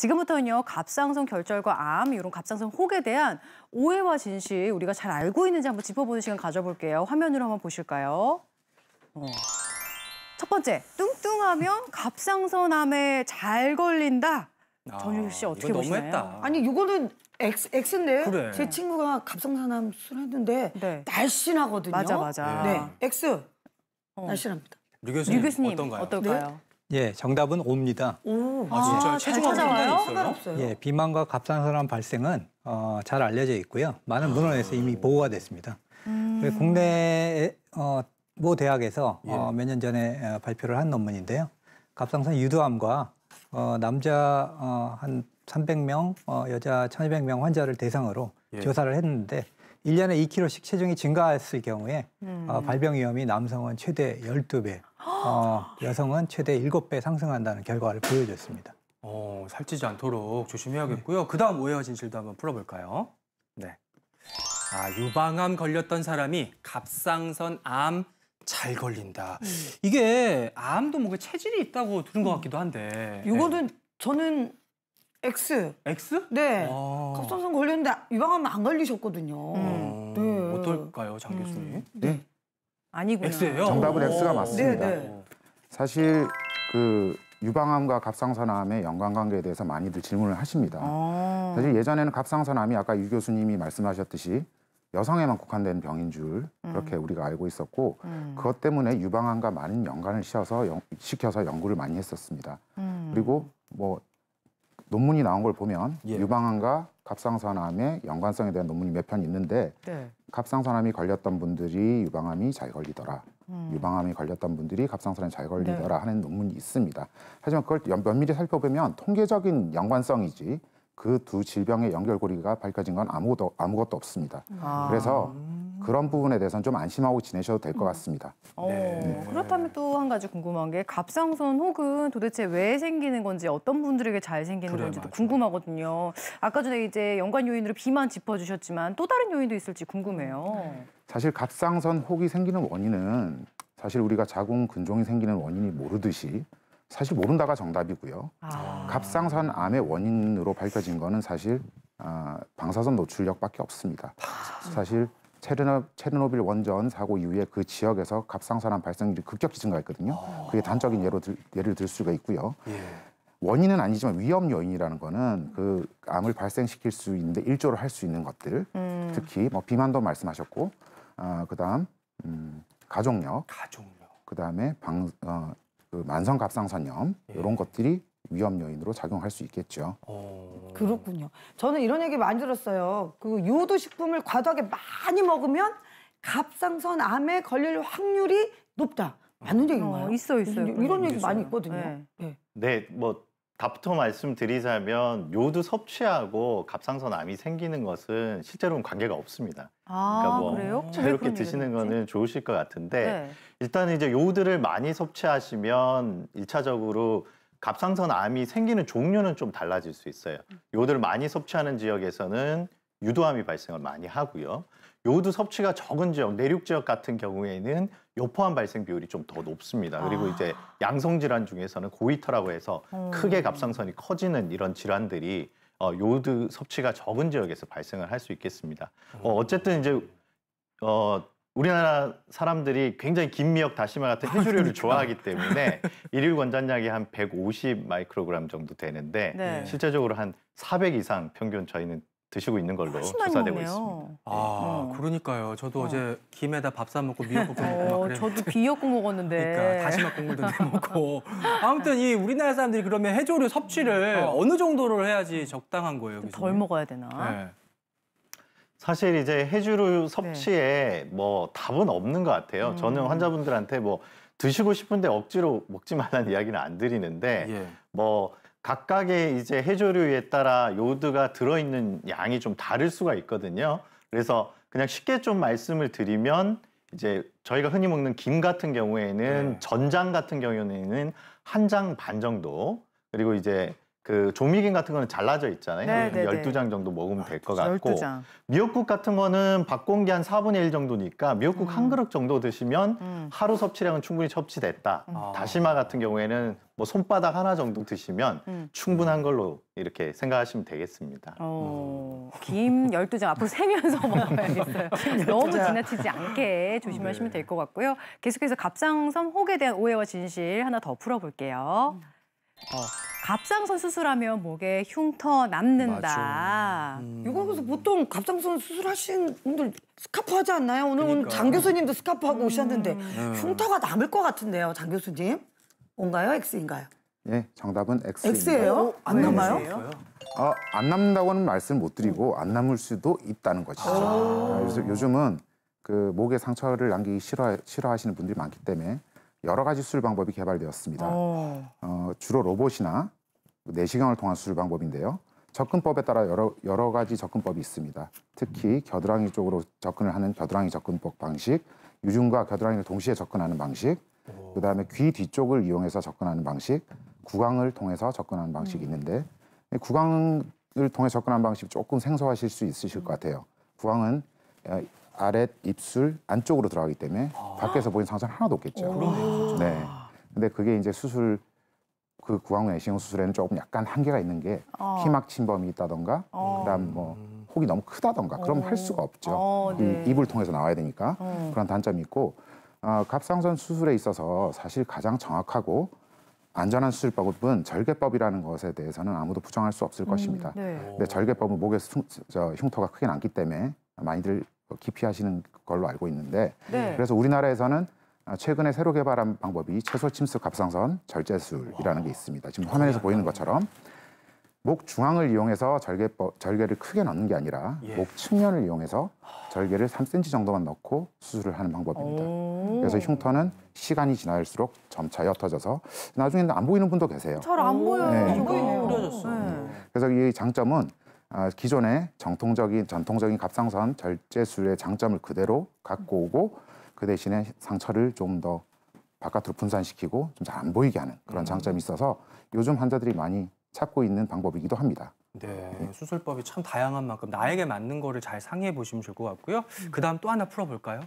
지금부터는요 갑상선 결절과 암 이런 갑상선 혹에 대한 오해와 진실 우리가 잘 알고 있는지 한번 짚어보는 시간 가져볼게요. 화면으로 한번 보실까요? 어. 첫 번째 뚱뚱하면 갑상선암에 잘 걸린다. 아, 전효 씨 어떻게 보시나요? 너무했다. 아니 이거는 엑스 인데 그래. 제 친구가 갑상선암 수술했는데 네. 날씬하거든요. 맞아 맞아. 네, X 어. 날씬합니다. 류 교수님, 류 교수님 어떤가요? 어떨까요? 네? 예, 정답은 O입니다. 오, 아, 진짜 체중하고 이 있어요? 예, 비만과 갑상선암 발생은 어, 잘 알려져 있고요. 많은 문헌에서 이미 아. 보고가 됐습니다. 음. 국내 어, 모 대학에서 어, 예. 어, 몇 년 전에 발표를 한 논문인데요. 갑상선 유두암과 어, 남자 어, 한 300명, 어, 여자 1,200명 환자를 대상으로 예. 조사를 했는데 1년에 2kg씩 체중이 증가했을 경우에 음. 어, 발병 위험이 남성은 최대 12배, 어, 여성은 최대 7배 상승한다는 결과를 보여줬습니다. 어, 살찌지 않도록 조심해야겠고요. 네. 그다음 오해와 진실도 한번 풀어볼까요? 네. 아, 유방암 걸렸던 사람이 갑상선 암잘 걸린다. 음. 이게 암도 뭔가 체질이 있다고 들은 것 같기도 한데. 이거는 네. 저는 X. X? 네. 아. 갑상선 걸렸는데 유방암 안 걸리셨거든요. 음. 네. 어떨까요, 장 교수님? 음. 네. 네. 아니구나. X예요? 정답은 X가 맞습니다. 네네. 네. 사실 그 유방암과 갑상선암의 연관관계에 대해서 많이들 질문을 하십니다. 아 사실 예전에는 갑상선암이 아까 유 교수님이 말씀하셨듯이 여성에만 국한된 병인 줄 그렇게 음. 우리가 알고 있었고 음. 그것 때문에 유방암과 많은 연관을 시켜서, 연, 시켜서 연구를 많이 했었습니다. 음. 그리고 뭐 논문이 나온 걸 보면 예. 유방암과 갑상선암의 연관성에 대한 논문이 몇 편 있는데 네. 갑상선암이 걸렸던 분들이 유방암이 잘 걸리더라. 음. 유방암이 걸렸던 분들이 갑상선암이 잘 걸리더라 네. 하는 논문이 있습니다. 하지만 그걸 면밀히 살펴보면 통계적인 연관성이지 그 두 질병의 연결고리가 밝혀진 건 아무것도, 아무것도 없습니다. 아. 그래서 그런 부분에 대해서는 좀 안심하고 지내셔도 될것 음. 같습니다. 네. 네. 그렇다면 또 한 가지 궁금한 게 갑상선 혹은 도대체 왜 생기는 건지 어떤 분들에게 잘 생기는 그래, 건지도 맞아. 궁금하거든요. 아까 전에 이제 연관 요인으로 비만 짚어주셨지만 또 다른 요인도 있을지 궁금해요. 네. 사실 갑상선 혹이 생기는 원인은 사실 우리가 자궁 근종이 생기는 원인이 모르듯이 사실 모른다가 정답이고요. 아. 갑상선 암의 원인으로 밝혀진 거는 사실 아, 방사선 노출력밖에 없습니다. 아. 사실 체르노, 체르노빌 원전 사고 이후에 그 지역에서 갑상선암 발생률이 급격히 증가했거든요. 그게 단적인 예로 들, 예를 들 수가 있고요. 예. 원인은 아니지만 위험 요인이라는 거는 그 암을 발생시킬 수 있는데 일조를 할 수 있는 것들, 음. 특히 뭐 비만도 말씀하셨고, 어, 그다음 음, 가족력, 가족력, 그다음에 방, 어, 그 만성 갑상선염 예. 이런 것들이 위험 요인으로 작용할 수 있겠죠. 어... 그렇군요. 저는 이런 얘기 많이 들었어요. 그 요도 식품을 과도하게 많이 먹으면 갑상선 암에 걸릴 확률이 높다. 맞는 어, 얘기인가요? 어, 있어 있어요. 네, 이런 얘기 있어요. 많이 있거든요. 네. 네. 네, 뭐 답부터 말씀드리자면 요드 섭취하고 갑상선암이 생기는 것은 실제로는 관계가 없습니다. 아, 그러니까 뭐 그래요? 자유롭게 드시는 거는 좋으실 것 같은데 네. 일단 이제 요드를 많이 섭취하시면 일차적으로 갑상선 암이 생기는 종류는 좀 달라질 수 있어요. 요들를 많이 섭취하는 지역에서는 유도암이 발생을 많이 하고요. 요드 섭취가 적은 지역, 내륙 지역 같은 경우에는 요포암 발생 비율이 좀 더 높습니다. 그리고 아. 이제 양성 질환 중에서는 고이터라고 해서 음. 크게 어. 갑상선이 커지는 이런 질환들이 어, 요드 섭취가 적은 지역에서 발생을 할 수 있겠습니다. 어, 어쨌든 이제 어, 우리나라 사람들이 굉장히 긴 미역 다시마 같은 아, 해조류를 그 그러니까. 좋아하기 때문에 일일 권장량이 한 150 마이크로그램 정도 되는데 네. 실제적으로 한 400 이상 평균 저희는 드시고 있는 걸로 조사되고 먹네요. 있습니다. 네. 아, 네. 그러니까요. 저도 어. 제 김에다 밥사 먹고 미역국 먹고 어, 저도 비역국 먹었는데. 그러니까 다시마 국물도 먹고. 아무튼 이 우리나라 사람들이 그러면 해조류 섭취를 어. 느 정도로 해야지 적당한 거예요. 그 덜 먹어야 되나? 네. 사실 이제 해주류 섭취에 네. 뭐 답은 없는 것 같아요. 음. 저는 환자분들한테 뭐 드시고 싶은데 억지로 먹지 말라는 이야기는 안 드리는데 예. 뭐 각각의 이제 해조류에 따라 요드가 들어있는 양이 좀 다를 수가 있거든요. 그래서 그냥 쉽게 좀 말씀을 드리면 이제 저희가 흔히 먹는 김 같은 경우에는 네. 전장 같은 경우에는 한 장 반 정도 그리고 이제 그 조미김 같은 거는 잘라져 있잖아요. 네, 12장 정도 먹으면 될 것 같고 미역국 같은 거는 밥 공기 한 4분의 1 정도니까 미역국 음. 한 그릇 정도 드시면 음. 하루 섭취량은 충분히 섭취됐다. 음. 아. 다시마 같은 경우에는 뭐 손바닥 하나 정도 드시면 음. 충분한 걸로 이렇게 생각하시면 되겠습니다. 오, 어, 김 12장 앞으로 세면서 먹어야겠어요. 너무 지나치지 않게 조심하시면 네. 될것 같고요. 계속해서 갑상선 혹에 대한 오해와 진실 하나 더 풀어볼게요. 음. 어. 갑상선 수술하면 목에 흉터 남는다. 음. 이거 그래서 보통 갑상선 수술하신 분들 스카프 하지 않나요? 오늘, 그러니까. 오늘 장 교수님도 스카프 하고 음. 오셨는데 음. 네. 흉터가 남을 것 같은데요, 장 교수님? 뭔가요? X인가요? 예, 정답은 x 입 X예요? 어, 안 네. 남아요? 아, 안 남는다고는 말씀 못 드리고 안 남을 수도 있다는 것이죠. 아. 아, 요즘은 그 목에 상처를 남기기 싫어 싫어하시는 분들이 많기 때문에 여러 가지 수술 방법이 개발되었습니다. 어, 어 주로 로봇이나 내시경을 네 통한 수술 방법인데요. 접근법에 따라 여러, 여러 가지 접근법이 있습니다. 특히 겨드랑이 쪽으로 접근을 하는 겨드랑이 접근법 방식, 유중과 겨드랑이를 동시에 접근하는 방식, 그 다음에 귀 뒤쪽을 이용해서 접근하는 방식, 구강을 통해서 접근하는 방식이 음. 있는데 구강을 통해 접근하는 방식이 조금 생소하실 수 있으실 것 같아요. 구강은 어, 아랫 입술 안쪽으로 들어가기 때문에 아. 밖에서 보인 상처는 하나도 없겠죠. 그렇죠. 네. 근데 그게 이제 수술 그 구강내 시경 수술에는 조금 약간 한계가 있는 게 어. 피막 침범이 있다던가 어. 그다음 뭐 혹이 너무 크다던가 그럼 어. 할 수가 없죠. 어, 어, 네. 이, 입을 통해서 나와야 되니까 어. 그런 단점이 있고 어, 갑상선 수술에 있어서 사실 가장 정확하고 안전한 수술법은 절개법이라는 것에 대해서는 아무도 부정할 수 없을 음, 것입니다. 네. 근데 절개법은 목에 흉, 저, 흉터가 크게 남기 때문에 많이들 어, 깊이 하시는 걸로 알고 있는데 네. 그래서 우리나라에서는 아, 최근에 새로 개발한 방법이 최소침수 갑상선 절제술이라는 게 있습니다. 지금 화면에서 아, 보이는 네. 것처럼 목 중앙을 이용해서 절개 어, 절개를 크게 넣는 게 아니라 예. 목 측면을 이용해서 절개를 3cm 정도만 넣고 수술을 하는 방법입니다. 그래서 흉터는 시간이 지날수록 점차 옅어져서 나중에는 안 보이는 분도 계세요. 잘 안 보여요. 네. 안 보이네요. 네. 네. 그래서 이 장점은 아, 기존의 정통적인 전통적인 갑상선 절제술의 장점을 그대로 갖고 오고 그 대신에 상처를 좀 더 바깥으로 분산시키고 좀 잘 안 보이게 하는 그런 음. 장점이 있어서 요즘 환자들이 많이 찾고 있는 방법이기도 합니다. 네, 네, 수술법이 참 다양한 만큼 나에게 맞는 거를 잘 상의해 보시면 좋을 것 같고요. 음. 그 다음 또 하나 풀어볼까요?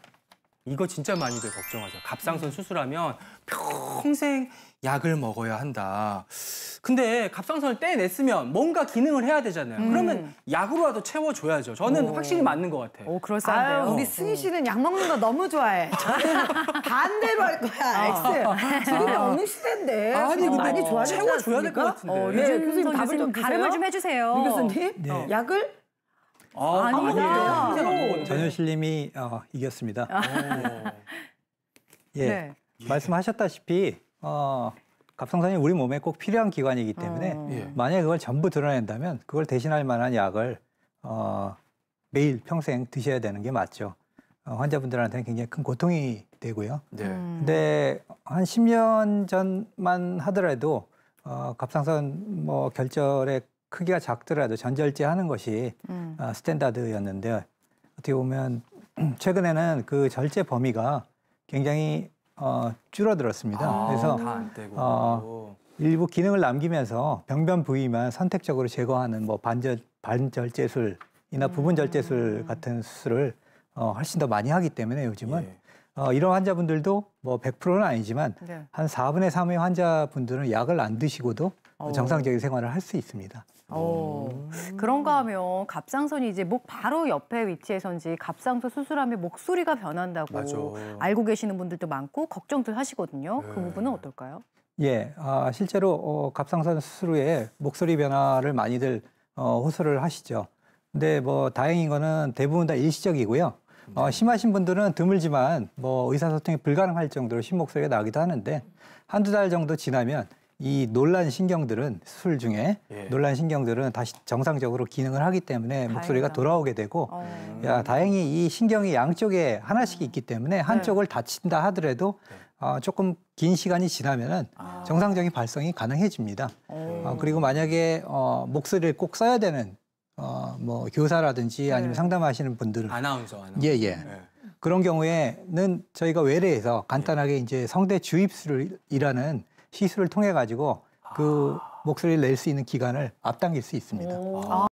이거 진짜 많이들 걱정하죠. 갑상선 수술하면 평생 약을 먹어야 한다. 근데 갑상선을 떼냈으면 뭔가 기능을 해야 되잖아요. 음. 그러면 약으로라도 채워줘야죠. 저는 오. 확실히 맞는 것 같아요. 오, 그럴싸한데요. 우리 승희 씨는 약 먹는 거 너무 좋아해. 저는 반대로 할 거야, 엑스. 아. 지금이 어느 시대인데. 아니, 근데 많이 좋아하 채워줘야 될 것 같은데. 어, 네, 교수님 답을 좀 가름을 좀 해주세요. 유 교수님, 네. 약을 아, 아니에요. 아니에요. 전효실님이 어, 이겼습니다. 아. 예, 네. 말씀하셨다시피 어, 갑상선이 우리 몸에 꼭 필요한 기관이기 때문에 어. 예. 만약 그걸 전부 드러낸다면 그걸 대신할 만한 약을 어, 매일 평생 드셔야 되는 게 맞죠. 어, 환자분들한테는 굉장히 큰 고통이 되고요. 네. 음. 근데 한 10년 전만 하더라도 어, 갑상선 뭐결절에 크기가 작더라도 전절제 하는 것이 음. 어, 스탠다드였는데 어떻게 보면 최근에는 그 절제 범위가 굉장히 어, 줄어들었습니다. 아, 그래서 어, 일부 기능을 남기면서 병변 부위만 선택적으로 제거하는 뭐 반절 반절제술이나 음. 부분 절제술 같은 수술을 어, 훨씬 더 많이 하기 때문에 요즘은 예. 어, 이런 환자분들도 뭐 100%는 아니지만 네. 한 4분의 3의 환자분들은 약을 안 드시고도 어. 정상적인 생활을 할 수 있습니다. 어, 음. 그런가 하면 갑상선이 이제 목 바로 옆에 위치해서인지 갑상선 수술하면 목소리가 변한다고 맞아. 알고 계시는 분들도 많고 걱정도 하시거든요. 그 네. 그 부분은 어떨까요? 예, 아, 실제로 어, 갑상선 수술 후에 목소리 변화를 많이들 어, 호소를 하시죠. 근데 뭐 다행인 거는 대부분 다 일시적이고요. 어, 네. 심하신 분들은 드물지만 뭐 의사소통이 불가능할 정도로 심 목소리가 나기도 하는데 한두 달 정도 지나면 이 논란 신경들은 수술 중에 예. 논란 신경들은 다시 정상적으로 기능을 하기 때문에 다행이다. 목소리가 돌아오게 되고 어... 야 다행히 이 신경이 양쪽에 하나씩 있기 때문에 네. 한쪽을 네. 다친다 하더라도 네. 어, 조금 긴 시간이 지나면은 아... 정상적인 발성이 가능해집니다. 어, 어 그리고 만약에 어, 목소리를 꼭 써야 되는 어, 뭐 교사라든지 네. 아니면 상담하시는 분들 아나운서 아나예 예. 예. 네. 그런 경우에는 저희가 외래에서 간단하게 네. 이제 성대 주입술이라는 시술을 통해 가지고 그 아. 목소리를 낼 수 있는 기간을 앞당길 수 있습니다.